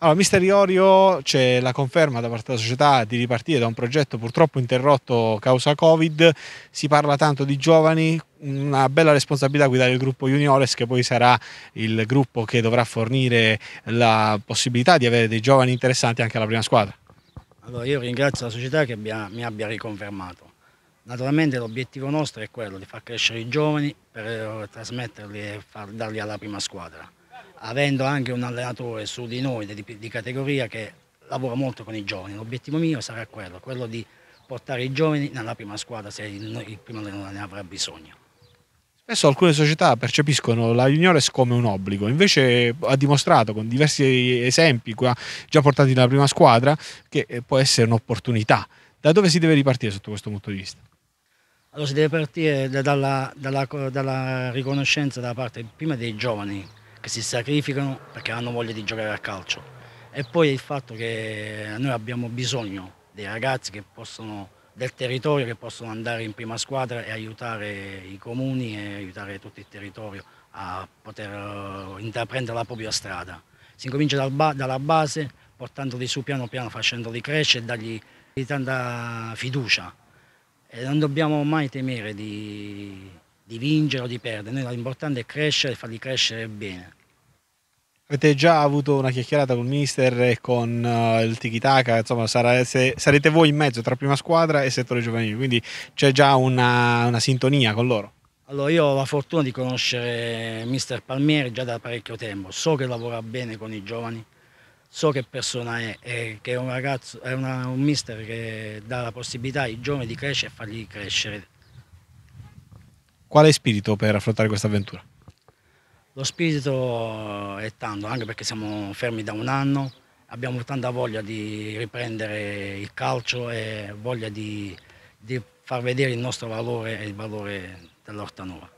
Allora, mister c'è la conferma da parte della società di ripartire da un progetto purtroppo interrotto causa Covid, si parla tanto di giovani, una bella responsabilità guidare il gruppo juniores che poi sarà il gruppo che dovrà fornire la possibilità di avere dei giovani interessanti anche alla prima squadra. Allora io ringrazio la società che abbia, mi abbia riconfermato. Naturalmente l'obiettivo nostro è quello di far crescere i giovani per eh, trasmetterli e far, darli alla prima squadra avendo anche un allenatore su di noi di, di categoria che lavora molto con i giovani. L'obiettivo mio sarà quello, quello di portare i giovani nella prima squadra se il, il primo allenatore ne avrà bisogno. Spesso alcune società percepiscono la juniores come un obbligo, invece ha dimostrato con diversi esempi qua già portati nella prima squadra che eh, può essere un'opportunità. Da dove si deve ripartire sotto questo punto di vista? Allora si deve partire dalla, dalla, dalla riconoscenza da parte prima dei giovani che si sacrificano perché hanno voglia di giocare a calcio. E poi il fatto che noi abbiamo bisogno dei ragazzi possono, del territorio che possono andare in prima squadra e aiutare i comuni e aiutare tutto il territorio a poter eh, intraprendere la propria strada. Si incomincia dal, dalla base, portandoli su piano piano, facendoli crescere e dargli tanta fiducia. E non dobbiamo mai temere di di vincere o di perdere, noi l'importante è crescere e farli crescere bene. Avete già avuto una chiacchierata col mister e con uh, il Tikitaka, insomma sarà, se, sarete voi in mezzo tra prima squadra e settore giovanile, quindi c'è già una, una, sintonia con loro. Allora io ho la fortuna di conoscere mister Palmieri già da parecchio tempo, so che lavora bene con i giovani, so che persona è, è che è un ragazzo, è una, un mister che dà la possibilità ai giovani di crescere e farli crescere quale spirito per affrontare questa avventura? Lo spirito è tanto, anche perché siamo fermi da un anno, abbiamo tanta voglia di riprendere il calcio e voglia di, di far vedere il nostro valore e il valore dell'Orta Nuova.